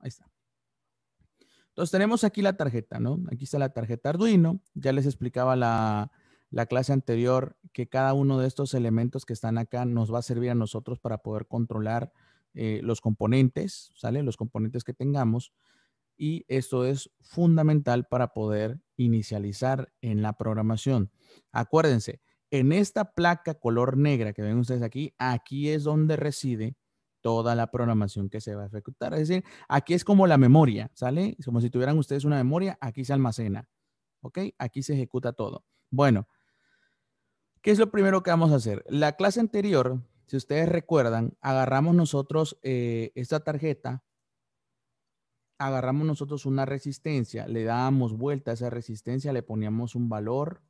Ahí está. Entonces tenemos aquí la tarjeta, ¿no? Aquí está la tarjeta Arduino. Ya les explicaba la, clase anterior que cada uno de estos elementos que están acá nos va a servir a nosotros para poder controlar eh, los componentes, ¿sale? Los componentes que tengamos. Y esto es fundamental para poder inicializar en la programación. Acuérdense, en esta placa color negra que ven ustedes aquí, aquí es donde reside toda la programación que se va a ejecutar. Es decir, aquí es como la memoria, ¿sale? como si tuvieran ustedes una memoria, aquí se almacena, ¿ok? Aquí se ejecuta todo. Bueno, ¿qué es lo primero que vamos a hacer? La clase anterior, si ustedes recuerdan, agarramos nosotros eh, esta tarjeta, agarramos nosotros una resistencia, le dábamos vuelta a esa resistencia, le poníamos un valor,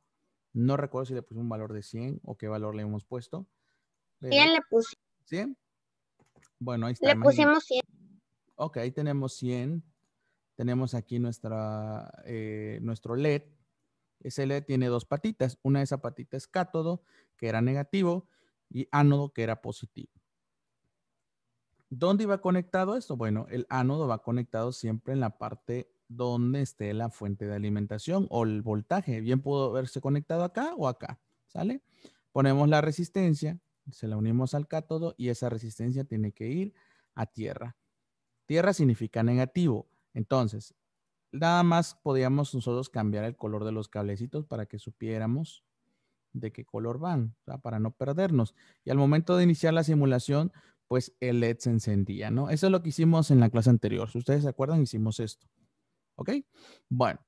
no recuerdo si le pusimos un valor de 100 o qué valor le hemos puesto. ¿Quién le puso ¿100? Bueno, ahí está. Le pusimos 100. Ok, ahí tenemos 100. Tenemos aquí nuestra, eh, nuestro LED. Ese LED tiene dos patitas. Una de esas patitas es cátodo, que era negativo, y ánodo, que era positivo. ¿Dónde iba conectado esto? Bueno, el ánodo va conectado siempre en la parte donde esté la fuente de alimentación o el voltaje. Bien pudo haberse conectado acá o acá, ¿sale? Ponemos la resistencia se la unimos al cátodo y esa resistencia tiene que ir a tierra. Tierra significa negativo. Entonces, nada más podíamos nosotros cambiar el color de los cablecitos para que supiéramos de qué color van, para no perdernos. Y al momento de iniciar la simulación, pues el LED se encendía, ¿no? Eso es lo que hicimos en la clase anterior. Si ustedes se acuerdan, hicimos esto. ¿Ok? Bueno,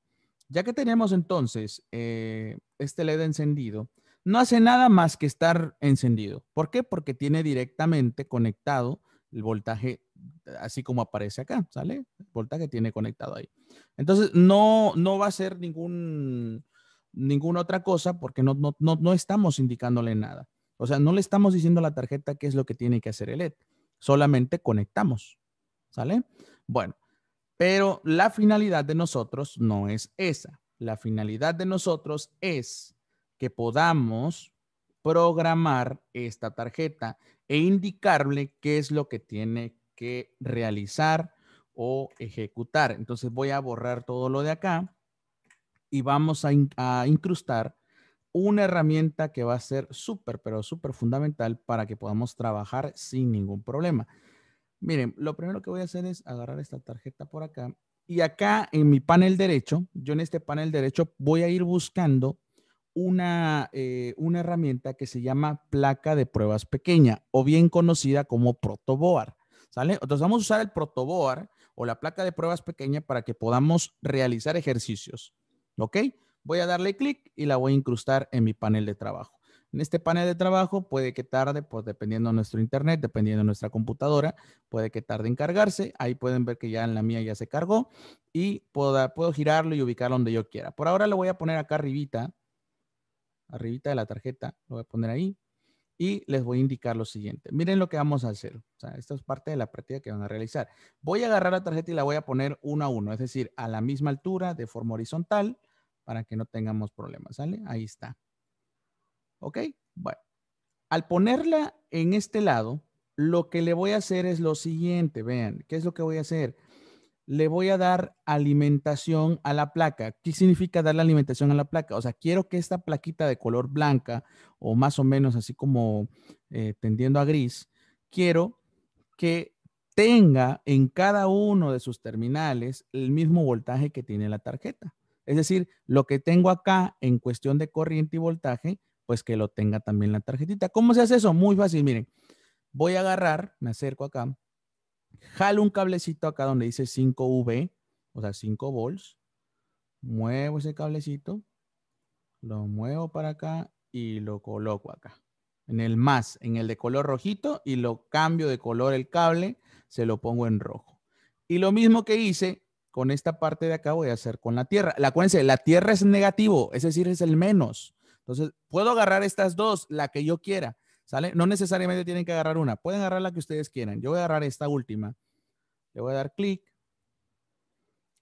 ya que tenemos entonces eh, este LED encendido, no hace nada más que estar encendido. ¿Por qué? Porque tiene directamente conectado el voltaje, así como aparece acá, ¿sale? El voltaje tiene conectado ahí. Entonces, no, no va a ser ningún, ninguna otra cosa porque no, no estamos indicándole nada. O sea, no le estamos diciendo a la tarjeta qué es lo que tiene que hacer el LED. Solamente conectamos, ¿sale? Bueno, pero la finalidad de nosotros no es esa. La finalidad de nosotros es que podamos programar esta tarjeta e indicarle qué es lo que tiene que realizar o ejecutar. Entonces voy a borrar todo lo de acá y vamos a, a incrustar una herramienta que va a ser súper, pero súper fundamental para que podamos trabajar sin ningún problema. Miren, lo primero que voy a hacer es agarrar esta tarjeta por acá y acá en mi panel derecho, yo en este panel derecho voy a ir buscando una, eh, una herramienta que se llama placa de pruebas pequeña o bien conocida como protoboard. ¿Sale? Entonces vamos a usar el protoboard o la placa de pruebas pequeña para que podamos realizar ejercicios. ¿Ok? Voy a darle clic y la voy a incrustar en mi panel de trabajo. En este panel de trabajo puede que tarde, pues dependiendo de nuestro internet, dependiendo de nuestra computadora, puede que tarde en cargarse. Ahí pueden ver que ya en la mía ya se cargó y puedo, puedo girarlo y ubicarlo donde yo quiera. Por ahora lo voy a poner acá arribita arribita de la tarjeta, lo voy a poner ahí y les voy a indicar lo siguiente. Miren lo que vamos a hacer. esta es parte de la práctica que van a realizar. Voy a agarrar la tarjeta y la voy a poner uno a uno, es decir, a la misma altura, de forma horizontal, para que no tengamos problemas, ¿sale? Ahí está. ¿Ok? Bueno, al ponerla en este lado, lo que le voy a hacer es lo siguiente, vean, ¿qué es lo que voy a hacer? le voy a dar alimentación a la placa. ¿Qué significa darle alimentación a la placa? O sea, quiero que esta plaquita de color blanca o más o menos así como eh, tendiendo a gris, quiero que tenga en cada uno de sus terminales el mismo voltaje que tiene la tarjeta. Es decir, lo que tengo acá en cuestión de corriente y voltaje, pues que lo tenga también la tarjetita. ¿Cómo se hace eso? Muy fácil, miren. Voy a agarrar, me acerco acá, jalo un cablecito acá donde dice 5V, o sea, 5 volts. Muevo ese cablecito, lo muevo para acá y lo coloco acá. En el más, en el de color rojito y lo cambio de color el cable, se lo pongo en rojo. Y lo mismo que hice con esta parte de acá voy a hacer con la tierra. La Acuérdense, la tierra es negativo, es decir, es el menos. Entonces, puedo agarrar estas dos, la que yo quiera. ¿Sale? No necesariamente tienen que agarrar una, pueden agarrar la que ustedes quieran. Yo voy a agarrar esta última. Le voy a dar clic.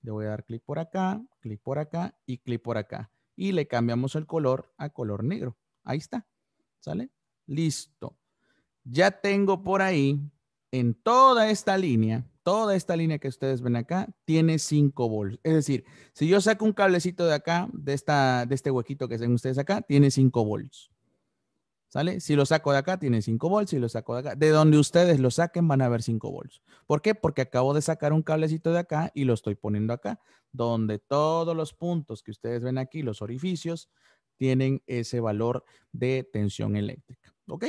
Le voy a dar clic por acá, clic por acá y clic por acá. Y le cambiamos el color a color negro. Ahí está. ¿Sale? Listo. Ya tengo por ahí, en toda esta línea, toda esta línea que ustedes ven acá, tiene 5 volts. Es decir, si yo saco un cablecito de acá, de, esta, de este huequito que ven ustedes acá, tiene 5 volts. ¿Sale? Si lo saco de acá, tiene 5 volts. Si lo saco de acá, de donde ustedes lo saquen, van a ver 5 volts. ¿Por qué? Porque acabo de sacar un cablecito de acá y lo estoy poniendo acá, donde todos los puntos que ustedes ven aquí, los orificios, tienen ese valor de tensión eléctrica. ¿Ok?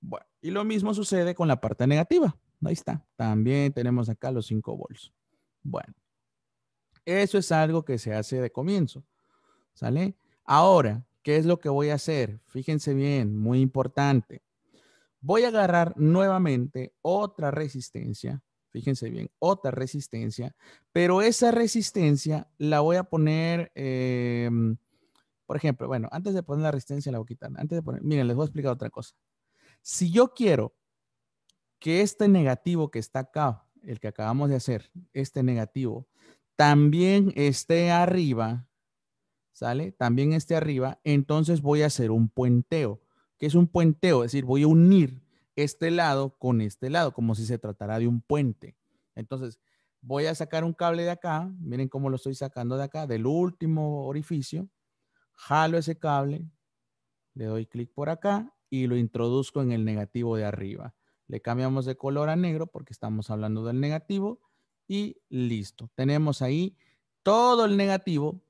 Bueno, y lo mismo sucede con la parte negativa. Ahí está. También tenemos acá los 5 volts. Bueno, eso es algo que se hace de comienzo. ¿Sale? Ahora, ¿Qué es lo que voy a hacer? Fíjense bien, muy importante. Voy a agarrar nuevamente otra resistencia. Fíjense bien, otra resistencia. Pero esa resistencia la voy a poner, em, por ejemplo, bueno, antes de poner la resistencia la voy a quitar. Antes de poner, miren, les voy a explicar otra cosa. Si yo quiero que este negativo que está acá, el que acabamos de hacer, este negativo, también esté arriba ¿sale? También este arriba, entonces voy a hacer un puenteo. ¿Qué es un puenteo? Es decir, voy a unir este lado con este lado, como si se tratara de un puente. Entonces, voy a sacar un cable de acá, miren cómo lo estoy sacando de acá, del último orificio, jalo ese cable, le doy clic por acá y lo introduzco en el negativo de arriba. Le cambiamos de color a negro porque estamos hablando del negativo y listo. Tenemos ahí todo el negativo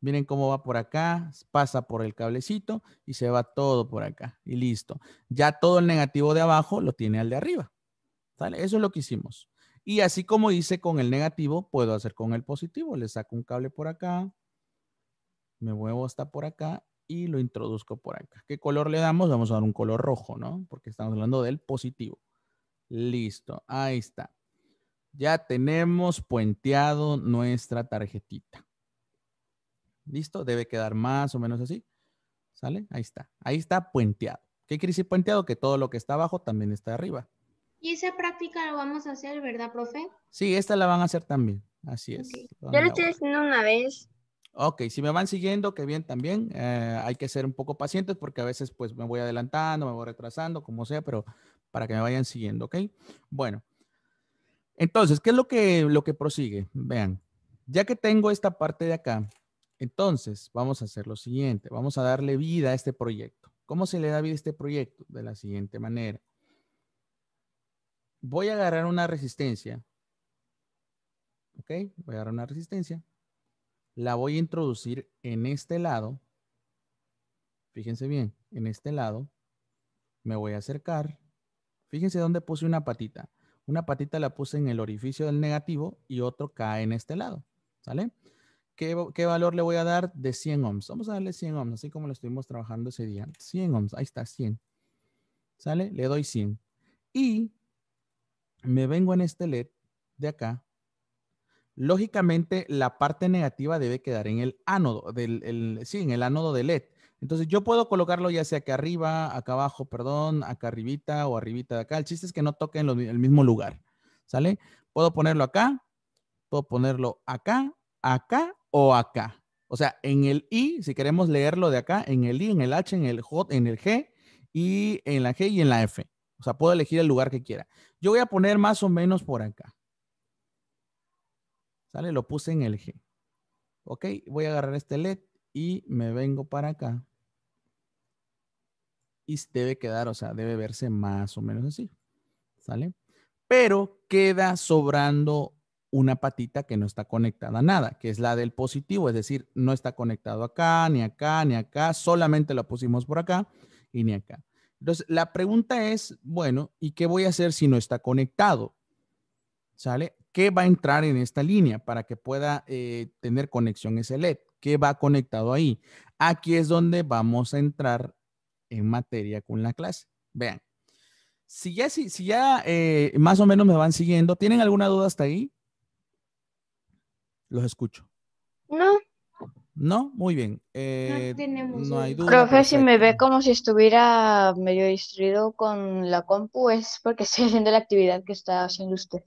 Miren cómo va por acá, pasa por el cablecito y se va todo por acá y listo. Ya todo el negativo de abajo lo tiene al de arriba. ¿Sale? Eso es lo que hicimos. Y así como hice con el negativo, puedo hacer con el positivo. Le saco un cable por acá, me muevo hasta por acá y lo introduzco por acá. ¿Qué color le damos? Vamos a dar un color rojo, ¿no? Porque estamos hablando del positivo. Listo, ahí está. Ya tenemos puenteado nuestra tarjetita. Listo, debe quedar más o menos así. ¿Sale? Ahí está. Ahí está puenteado. ¿Qué quiere decir puenteado? Que todo lo que está abajo también está arriba. Y esa práctica la vamos a hacer, ¿verdad, profe? Sí, esta la van a hacer también. Así es. Yo lo estoy haciendo una vez. Ok, si me van siguiendo, que bien también. Eh, hay que ser un poco pacientes porque a veces pues me voy adelantando, me voy retrasando, como sea, pero para que me vayan siguiendo, ¿ok? Bueno, entonces, ¿qué es lo que, lo que prosigue? Vean, ya que tengo esta parte de acá, entonces, vamos a hacer lo siguiente, vamos a darle vida a este proyecto. ¿Cómo se le da vida a este proyecto? De la siguiente manera. Voy a agarrar una resistencia. ¿Ok? Voy a agarrar una resistencia. La voy a introducir en este lado. Fíjense bien, en este lado. Me voy a acercar. Fíjense dónde puse una patita. Una patita la puse en el orificio del negativo y otro cae en este lado. ¿Sale? ¿qué, valor le voy a dar de 100 ohms? Vamos a darle 100 ohms, así como lo estuvimos trabajando ese día. 100 ohms, ahí está, 100. ¿Sale? Le doy 100. Y me vengo en este LED de acá. Lógicamente, la parte negativa debe quedar en el ánodo, del, el, sí, en el ánodo de LED. Entonces yo puedo colocarlo ya sea acá arriba, acá abajo, perdón, acá arribita o arribita de acá. El chiste es que no toque en el mismo lugar, ¿sale? Puedo ponerlo acá, puedo ponerlo acá, acá o acá. O sea, en el I, si queremos leerlo de acá, en el I, en el H, en el J, en el G, y en la G y en la F. O sea, puedo elegir el lugar que quiera. Yo voy a poner más o menos por acá. ¿Sale? Lo puse en el G. Ok, voy a agarrar este LED y me vengo para acá. Y debe quedar, o sea, debe verse más o menos así. ¿Sale? Pero queda sobrando una patita que no está conectada a nada, que es la del positivo, es decir, no está conectado acá, ni acá, ni acá, solamente la pusimos por acá y ni acá. Entonces, la pregunta es, bueno, ¿y qué voy a hacer si no está conectado? ¿Sale? ¿Qué va a entrar en esta línea para que pueda eh, tener conexión ese LED? ¿Qué va conectado ahí? Aquí es donde vamos a entrar en materia con la clase. Vean, si ya, si, ya eh, más o menos me van siguiendo, ¿tienen alguna duda hasta ahí? Los escucho. No. No, muy bien. Eh, no hay duda Profe, si me ve como si estuviera medio distraído con la compu, es porque estoy haciendo la actividad que está haciendo usted.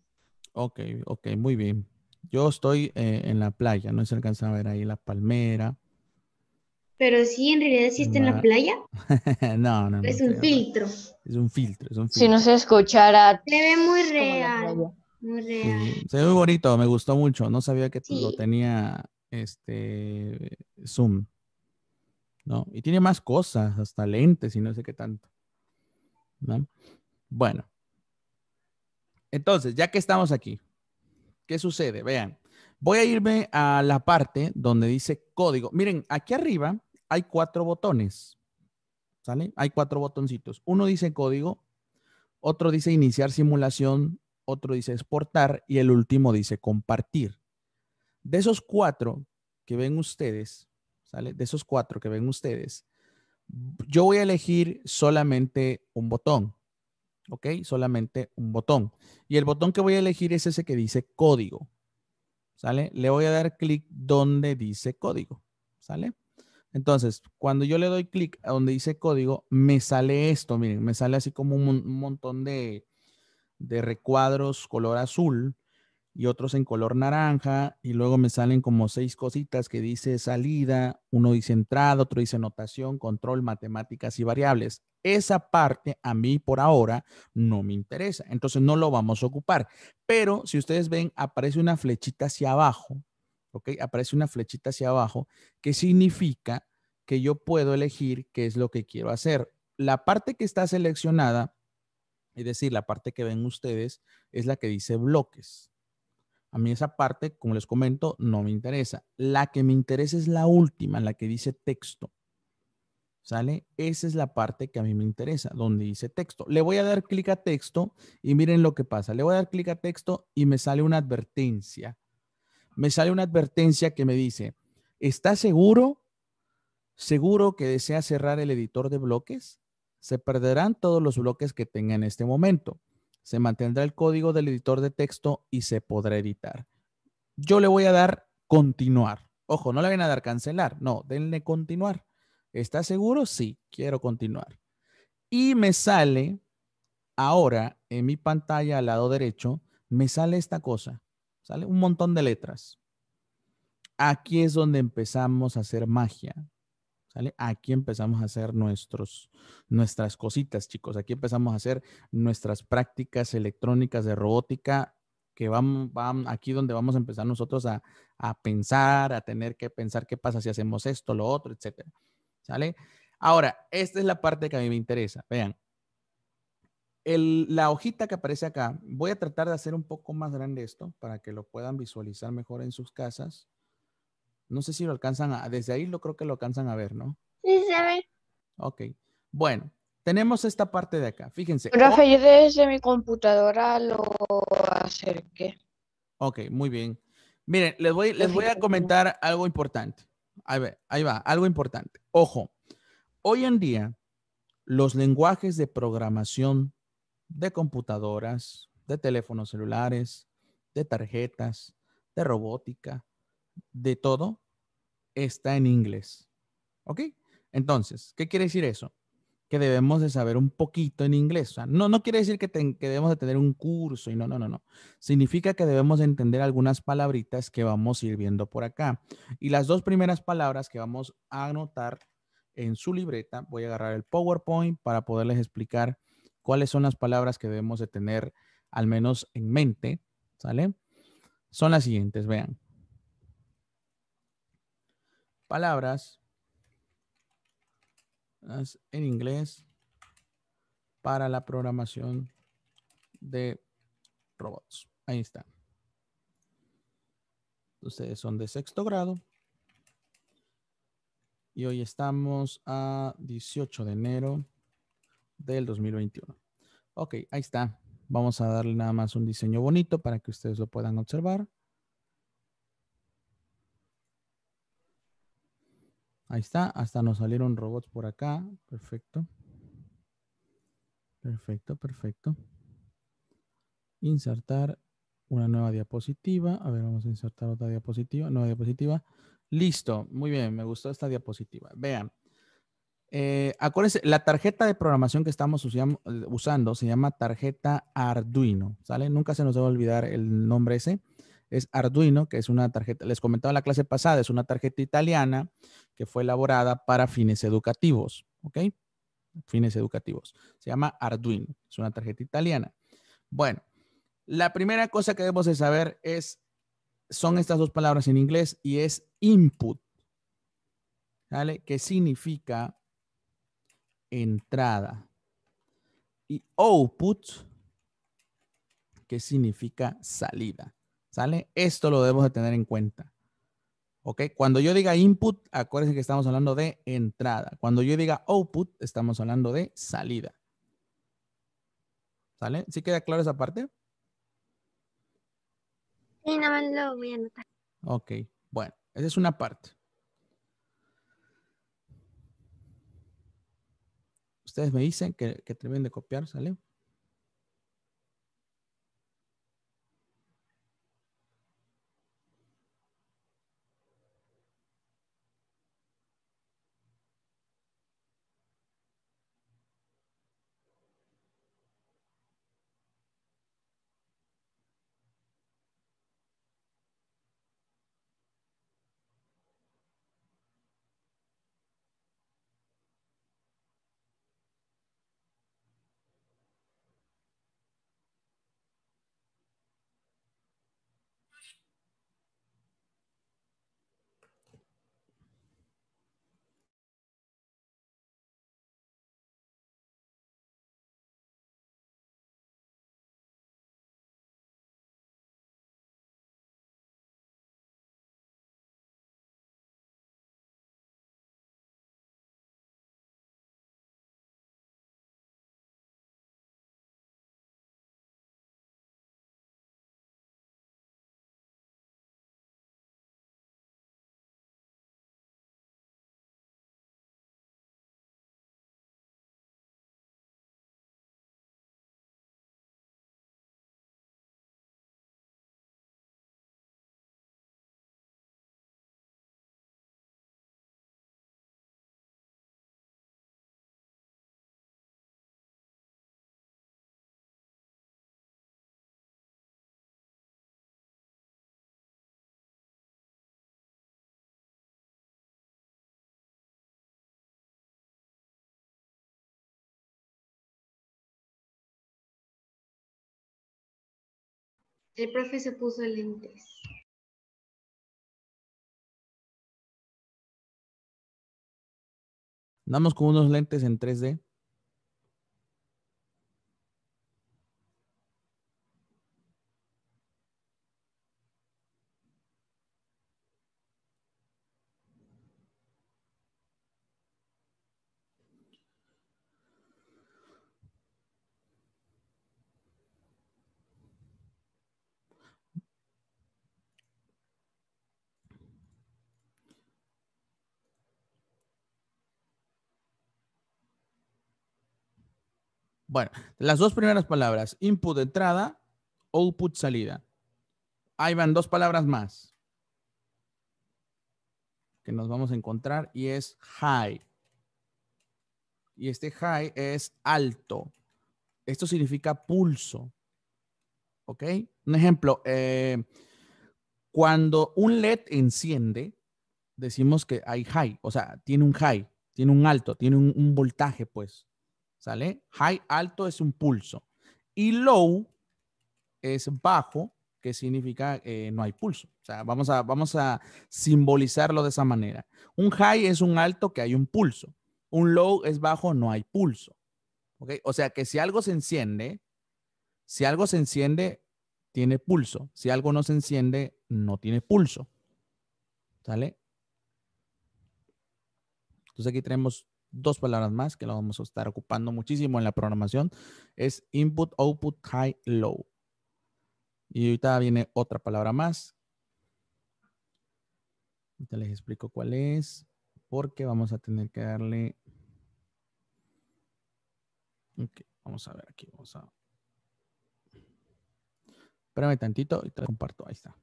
Ok, ok, muy bien. Yo estoy eh, en la playa, no se alcanza a ver ahí la palmera. Pero sí, en realidad sí está en la playa. no, no, Es un filtro. Es un filtro, es un filtro. Si no se escuchara. Se ve muy real se ve muy bonito, me gustó mucho. No sabía que lo tenía este Zoom. ¿No? Y tiene más cosas, hasta lentes y no sé qué tanto. Bueno. Entonces, ya que estamos aquí, ¿qué sucede? Vean, voy a irme a la parte donde dice código. Miren, aquí arriba hay cuatro botones. ¿Sale? Hay cuatro botoncitos. Uno dice código, otro dice iniciar simulación otro dice exportar y el último dice compartir. De esos cuatro que ven ustedes, ¿sale? De esos cuatro que ven ustedes, yo voy a elegir solamente un botón, ¿ok? Solamente un botón. Y el botón que voy a elegir es ese que dice código, ¿sale? Le voy a dar clic donde dice código, ¿sale? Entonces, cuando yo le doy clic a donde dice código, me sale esto, miren, me sale así como un, un montón de, de recuadros color azul y otros en color naranja y luego me salen como seis cositas que dice salida, uno dice entrada, otro dice notación, control, matemáticas y variables. Esa parte a mí por ahora no me interesa, entonces no lo vamos a ocupar. Pero si ustedes ven, aparece una flechita hacia abajo, ¿ok? Aparece una flechita hacia abajo que significa que yo puedo elegir qué es lo que quiero hacer. La parte que está seleccionada es decir, la parte que ven ustedes es la que dice bloques. A mí esa parte, como les comento, no me interesa. La que me interesa es la última, la que dice texto. ¿Sale? Esa es la parte que a mí me interesa, donde dice texto. Le voy a dar clic a texto y miren lo que pasa. Le voy a dar clic a texto y me sale una advertencia. Me sale una advertencia que me dice, ¿Está seguro? ¿Seguro que desea cerrar el editor de bloques? Se perderán todos los bloques que tenga en este momento. Se mantendrá el código del editor de texto y se podrá editar. Yo le voy a dar continuar. Ojo, no le van a dar cancelar. No, denle continuar. ¿Está seguro? Sí, quiero continuar. Y me sale ahora en mi pantalla al lado derecho, me sale esta cosa. Sale un montón de letras. Aquí es donde empezamos a hacer magia. ¿Sale? Aquí empezamos a hacer nuestras cositas, chicos. Aquí empezamos a hacer nuestras prácticas electrónicas de robótica, que van, aquí donde vamos a empezar nosotros a, pensar, a tener que pensar qué pasa si hacemos esto, lo otro, etcétera. ¿Sale? Ahora, esta es la parte que a mí me interesa. Vean. la hojita que aparece acá, voy a tratar de hacer un poco más grande esto para que lo puedan visualizar mejor en sus casas. No sé si lo alcanzan a, desde ahí lo creo que lo alcanzan a ver, ¿no? Sí, se ve. Ok. Bueno, tenemos esta parte de acá. Fíjense. rafael desde mi computadora lo acerqué. Ok, muy bien. Miren, les voy, les voy a comentar algo importante. A ver, ahí va, algo importante. Ojo, hoy en día los lenguajes de programación de computadoras, de teléfonos celulares, de tarjetas, de robótica, de todo está en inglés. ¿Ok? Entonces, ¿qué quiere decir eso? Que debemos de saber un poquito en inglés. no, no quiere decir que, que, debemos de tener un curso y no, no, no, no. Significa que debemos de entender algunas palabritas que vamos a ir viendo por acá. Y las dos primeras palabras que vamos a anotar en su libreta, voy a agarrar el PowerPoint para poderles explicar cuáles son las palabras que debemos de tener al menos en mente, ¿sale? Son las siguientes, vean palabras en inglés para la programación de robots. Ahí está. Ustedes son de sexto grado. Y hoy estamos a 18 de enero del 2021. Ok, ahí está. Vamos a darle nada más un diseño bonito para que ustedes lo puedan observar. Ahí está, hasta nos salieron robots por acá. Perfecto. Perfecto, perfecto. Insertar una nueva diapositiva. A ver, vamos a insertar otra diapositiva, nueva diapositiva. Listo, muy bien, me gustó esta diapositiva. Vean, eh, acuérdense, la tarjeta de programación que estamos usando se llama tarjeta Arduino, ¿sale? Nunca se nos debe olvidar el nombre ese es Arduino, que es una tarjeta, les comentaba en la clase pasada, es una tarjeta italiana que fue elaborada para fines educativos, ¿ok? Fines educativos. Se llama Arduino, es una tarjeta italiana. Bueno, la primera cosa que debemos de saber es, son estas dos palabras en inglés y es input, ¿vale? Que significa entrada. Y output, que significa salida. ¿Sale? Esto lo debemos de tener en cuenta. ¿Ok? Cuando yo diga input, acuérdense que estamos hablando de entrada. Cuando yo diga output, estamos hablando de salida. ¿Sale? ¿Sí queda claro esa parte? Sí, nada más lo voy a anotar. Ok, bueno, esa es una parte. Ustedes me dicen que, que terminen de copiar, ¿sale? El profe se puso lentes. Andamos con unos lentes en 3D Bueno, las dos primeras palabras, input entrada, output salida. Ahí van dos palabras más que nos vamos a encontrar y es high. Y este high es alto. Esto significa pulso. ¿Ok? Un ejemplo, eh, cuando un LED enciende, decimos que hay high, o sea, tiene un high, tiene un alto, tiene un voltaje, pues. ¿Sale? High alto es un pulso. Y low es bajo, que significa eh, no hay pulso. O sea, vamos a, vamos a simbolizarlo de esa manera. Un high es un alto que hay un pulso. Un low es bajo, no hay pulso. O sea que si algo se enciende, si algo se enciende, tiene pulso. Si algo no se enciende, no tiene pulso. ¿Sale? Entonces aquí tenemos dos palabras más que lo vamos a estar ocupando muchísimo en la programación, es input, output, high, low. Y ahorita viene otra palabra más. Ahorita les explico cuál es, porque vamos a tener que darle... Ok, vamos a ver aquí, vamos a... Espérame tantito, y lo comparto, ahí está.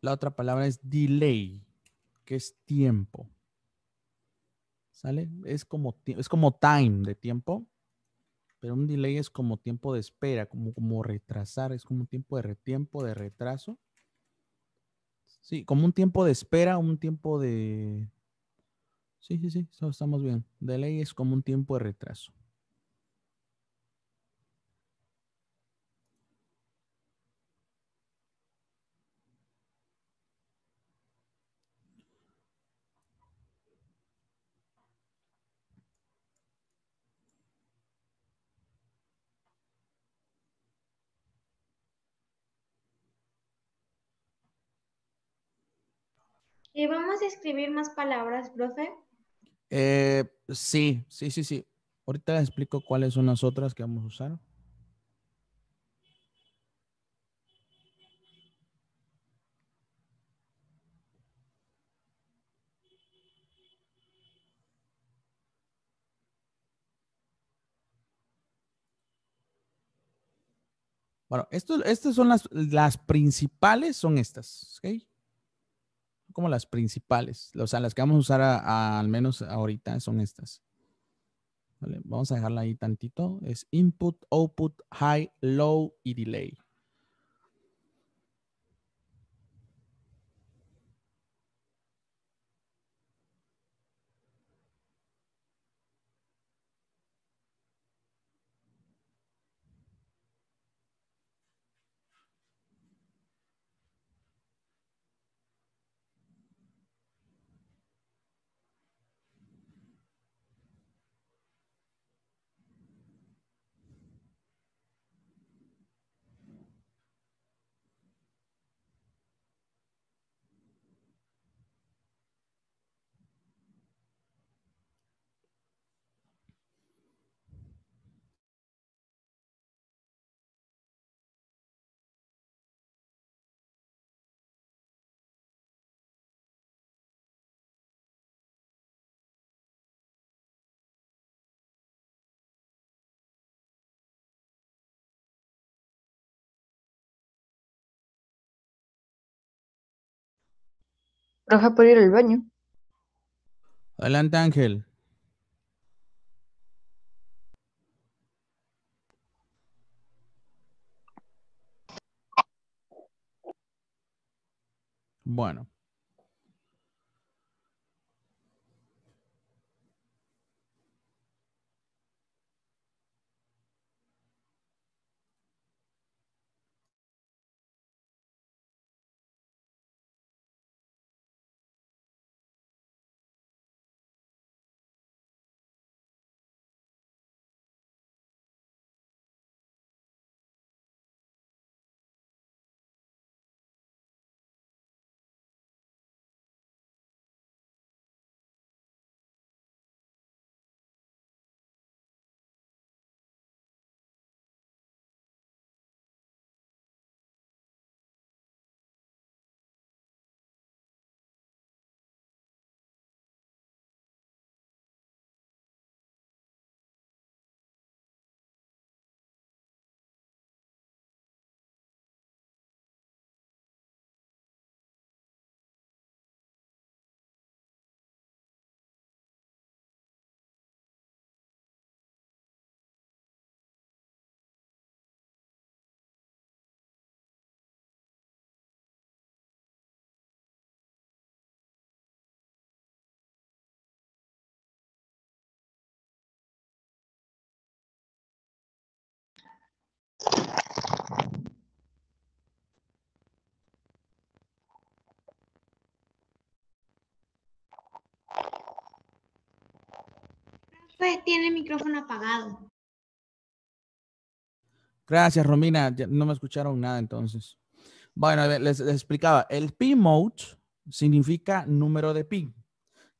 La otra palabra es delay, que es tiempo. ¿Sale? Es como, es como time de tiempo, pero un delay es como tiempo de espera, como, como retrasar, es como un tiempo de retiempo, de retraso. Sí, como un tiempo de espera, un tiempo de... Sí, sí, sí, estamos bien. Delay es como un tiempo de retraso. ¿Y eh, vamos a escribir más palabras, profe? Eh, sí, sí, sí, sí. Ahorita les explico cuáles son las otras que vamos a usar. Bueno, estas son las, principales, son estas. ¿ok? como las principales. O sea, las que vamos a usar al menos ahorita son estas. Vale, vamos a dejarla ahí tantito. Es input, output, high, low y delay. Roja por ir al baño. Adelante, Ángel. Bueno. Pues tiene el micrófono apagado. Gracias, Romina. no me escucharon nada entonces. Bueno, les, explicaba. El pin mode significa número de pin.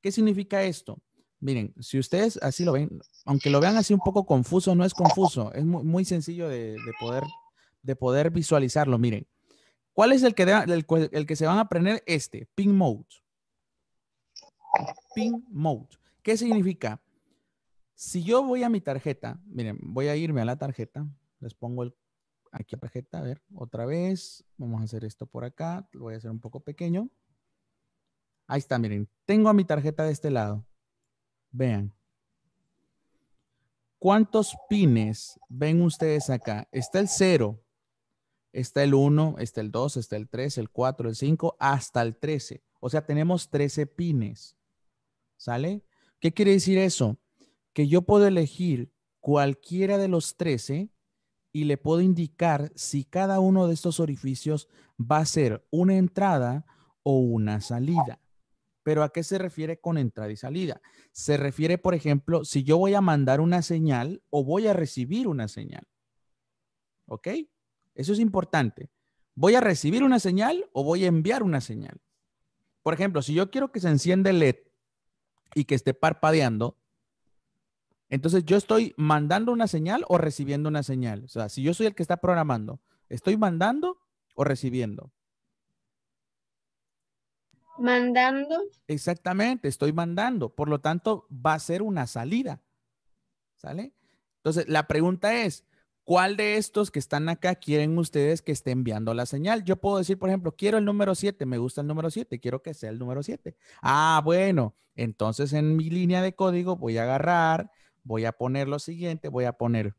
¿Qué significa esto? Miren, si ustedes así lo ven, aunque lo vean así un poco confuso, no es confuso, es muy, sencillo de, poder, de poder visualizarlo. Miren, ¿cuál es el que, el, que se van a aprender? Este, pin mode. Pin mode. ¿Qué significa? Si yo voy a mi tarjeta, miren, voy a irme a la tarjeta, les pongo el, aquí a tarjeta, a ver, otra vez, vamos a hacer esto por acá, lo voy a hacer un poco pequeño. Ahí está, miren, tengo a mi tarjeta de este lado. Vean. ¿Cuántos pines ven ustedes acá? Está el 0, está el 1, está el 2, está el 3, el 4, el 5, hasta el 13. O sea, tenemos 13 pines. ¿Sale? ¿Qué quiere decir eso? que yo puedo elegir cualquiera de los 13 y le puedo indicar si cada uno de estos orificios va a ser una entrada o una salida. Pero ¿a qué se refiere con entrada y salida? Se refiere, por ejemplo, si yo voy a mandar una señal o voy a recibir una señal. ¿Ok? Eso es importante. ¿Voy a recibir una señal o voy a enviar una señal? Por ejemplo, si yo quiero que se encienda el LED y que esté parpadeando, entonces yo estoy mandando una señal o recibiendo una señal. O sea, si yo soy el que está programando, ¿estoy mandando o recibiendo? Mandando. Exactamente, estoy mandando. Por lo tanto, va a ser una salida. ¿Sale? Entonces, la pregunta es, ¿cuál de estos que están acá quieren ustedes que esté enviando la señal? Yo puedo decir, por ejemplo, quiero el número 7, me gusta el número 7, quiero que sea el número 7. Ah, bueno, entonces en mi línea de código voy a agarrar voy a poner lo siguiente, voy a poner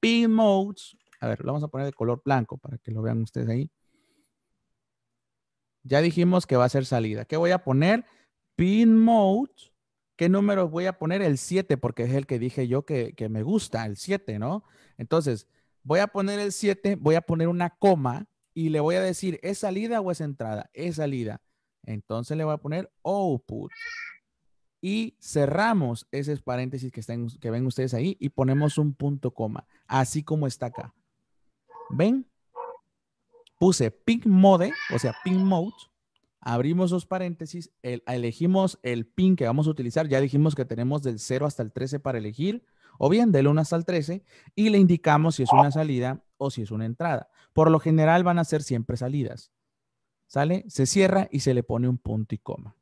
pin modes A ver, lo vamos a poner de color blanco para que lo vean ustedes ahí. Ya dijimos que va a ser salida. ¿Qué voy a poner? Pin mode. ¿Qué número voy a poner? El 7, porque es el que dije yo que, que me gusta, el 7, ¿no? Entonces, voy a poner el 7, voy a poner una coma y le voy a decir, ¿es salida o es entrada? Es salida. Entonces le voy a poner output y cerramos esos paréntesis que, que ven ustedes ahí y ponemos un punto coma, así como está acá. ¿Ven? Puse ping mode, o sea, pin mode. Abrimos los paréntesis, elegimos el pin que vamos a utilizar. Ya dijimos que tenemos del 0 hasta el 13 para elegir, o bien del 1 hasta el 13, y le indicamos si es una salida o si es una entrada. Por lo general van a ser siempre salidas. ¿Sale? Se cierra y se le pone un punto y coma.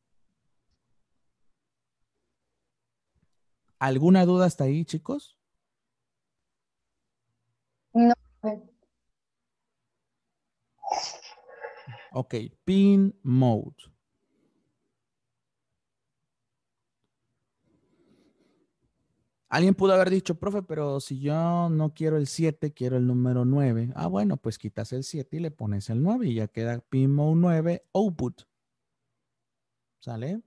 ¿Alguna duda hasta ahí, chicos? No. Ok, pin mode. Alguien pudo haber dicho, profe, pero si yo no quiero el 7, quiero el número 9. Ah, bueno, pues quitas el 7 y le pones el 9 y ya queda pin mode 9 output. ¿Sale?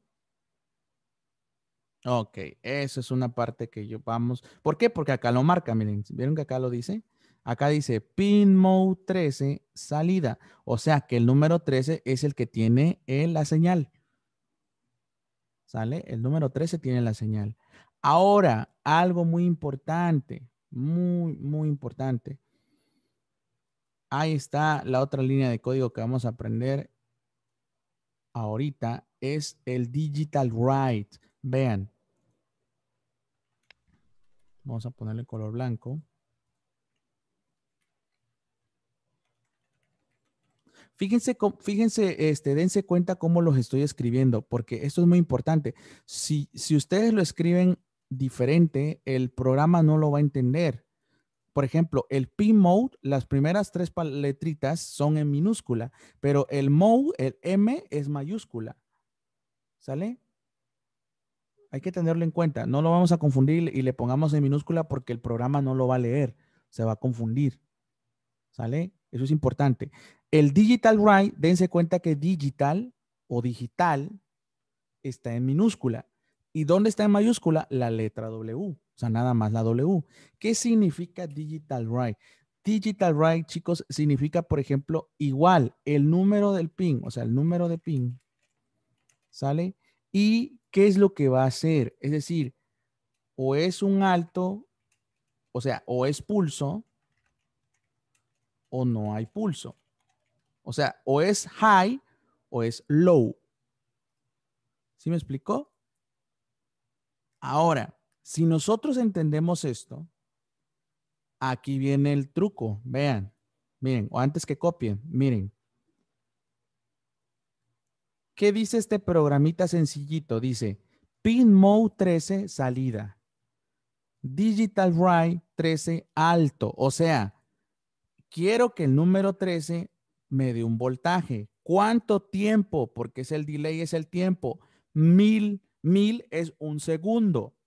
Ok, eso es una parte que yo vamos. ¿Por qué? Porque acá lo marca, miren, ¿vieron que acá lo dice? Acá dice pin mode 13 salida, o sea que el número 13 es el que tiene eh, la señal. ¿Sale? El número 13 tiene la señal. Ahora, algo muy importante, muy, muy importante. Ahí está la otra línea de código que vamos a aprender ahorita, es el digital write. Vean, Vamos a ponerle color blanco. Fíjense, fíjense, este, dense cuenta cómo los estoy escribiendo, porque esto es muy importante. Si, si ustedes lo escriben diferente, el programa no lo va a entender. Por ejemplo, el P-Mode, las primeras tres letritas son en minúscula, pero el Mode, el M, es mayúscula. ¿Sale? Hay que tenerlo en cuenta. No lo vamos a confundir y le pongamos en minúscula porque el programa no lo va a leer. Se va a confundir. ¿Sale? Eso es importante. El digital right, dense cuenta que digital o digital está en minúscula. ¿Y dónde está en mayúscula? La letra W. O sea, nada más la W. ¿Qué significa digital right? Digital right, chicos, significa, por ejemplo, igual el número del pin, o sea, el número de pin, ¿sale? Y ¿qué es lo que va a hacer? Es decir, o es un alto, o sea, o es pulso, o no hay pulso. O sea, o es high o es low. ¿Sí me explicó? Ahora, si nosotros entendemos esto, aquí viene el truco. Vean, miren, o antes que copien, miren. ¿Qué dice este programita sencillito? Dice pin mode 13 salida, digital ride 13 alto. O sea, quiero que el número 13 me dé un voltaje. ¿Cuánto tiempo? Porque es el delay, es el tiempo. Mil, mil es un segundo.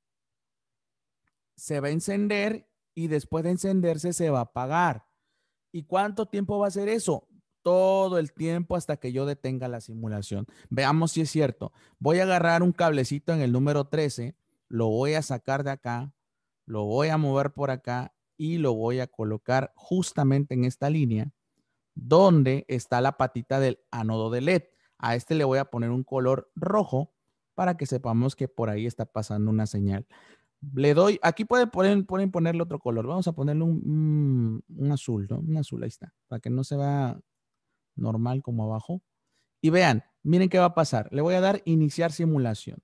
Se va a encender y después de encenderse se va a apagar. ¿Y cuánto tiempo va a ser eso? todo el tiempo hasta que yo detenga la simulación. Veamos si es cierto. Voy a agarrar un cablecito en el número 13, lo voy a sacar de acá, lo voy a mover por acá y lo voy a colocar justamente en esta línea donde está la patita del ánodo de LED. A este le voy a poner un color rojo para que sepamos que por ahí está pasando una señal. Le doy, aquí pueden, poner, ponerle otro color. Vamos a ponerle un, un, azul, ¿no? Un azul, ahí está, para que no se va normal como abajo. Y vean, miren qué va a pasar. Le voy a dar iniciar simulación.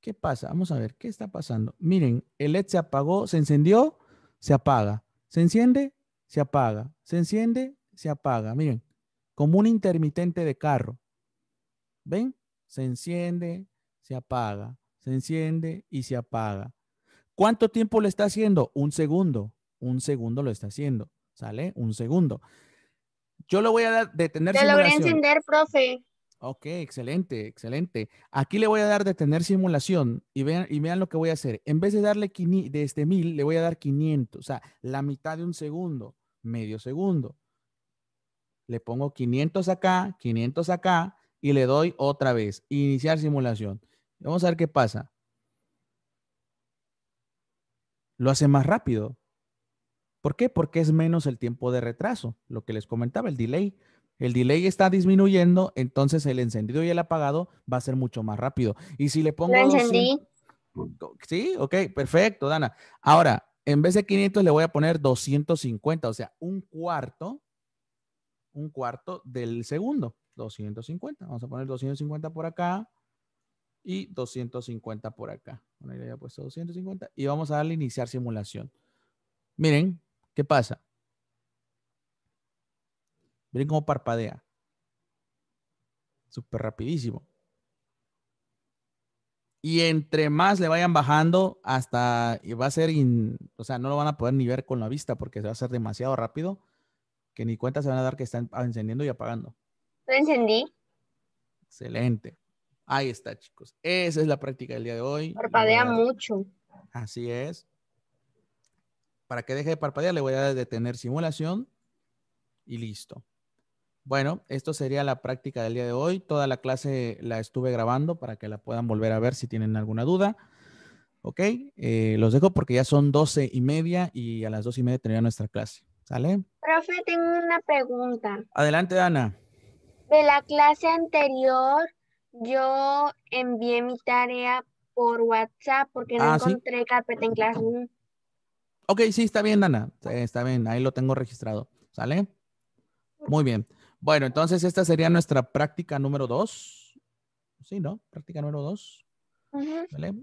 ¿Qué pasa? Vamos a ver, ¿qué está pasando? Miren, el LED se apagó, se encendió, se apaga. Se enciende, se apaga. Se enciende, se apaga. Miren, como un intermitente de carro. ¿Ven? Se enciende, se apaga. Se enciende y se apaga. ¿Cuánto tiempo le está haciendo? Un segundo. Un segundo lo está haciendo. ¿Sale? Un segundo. Yo lo voy a dar detener simulación. Te logré encender, profe. Ok, excelente, excelente. Aquí le voy a dar detener simulación y vean, y vean lo que voy a hacer. En vez de darle de este 1000, le voy a dar 500, o sea, la mitad de un segundo, medio segundo. Le pongo 500 acá, 500 acá y le doy otra vez, iniciar simulación. Vamos a ver qué pasa. Lo hace más rápido. ¿Por qué? Porque es menos el tiempo de retraso, lo que les comentaba, el delay. El delay está disminuyendo, entonces el encendido y el apagado va a ser mucho más rápido. Y si le pongo... Sí, ok, perfecto, Dana. Ahora, en vez de 500 le voy a poner 250, o sea, un cuarto, un cuarto del segundo, 250. Vamos a poner 250 por acá y 250 por acá. ya puesto 250 y vamos a darle iniciar simulación. Miren, ¿Qué pasa? Miren cómo parpadea. Súper rapidísimo. Y entre más le vayan bajando, hasta y va a ser, o sea, no lo van a poder ni ver con la vista porque se va a hacer demasiado rápido que ni cuenta se van a dar que están encendiendo y apagando. Lo encendí. Excelente. Ahí está, chicos. Esa es la práctica del día de hoy. Parpadea mucho. Así es para que deje de parpadear, le voy a detener simulación y listo. Bueno, esto sería la práctica del día de hoy. Toda la clase la estuve grabando para que la puedan volver a ver si tienen alguna duda. Ok, eh, los dejo porque ya son doce y media y a las doce y media tendría nuestra clase. ¿Sale? Profe, tengo una pregunta. Adelante, Ana. De la clase anterior, yo envié mi tarea por WhatsApp porque no ah, encontré carpeta en clase. Ok, sí, está bien, Dana. está bien, ahí lo tengo registrado. ¿Sale? Muy bien. Bueno, entonces esta sería nuestra práctica número dos. Sí, ¿no? Práctica número dos.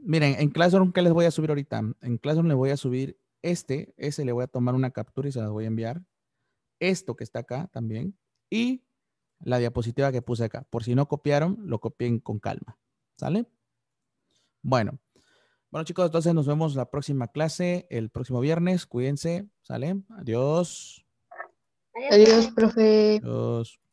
Miren, en Classroom, ¿qué les voy a subir ahorita? En Classroom le voy a subir este. Ese le voy a tomar una captura y se las voy a enviar. Esto que está acá también. Y la diapositiva que puse acá. Por si no copiaron, lo copien con calma. ¿Sale? Bueno, bueno, chicos, entonces nos vemos la próxima clase, el próximo viernes. Cuídense, ¿sale? Adiós. Adiós, profe. Adiós.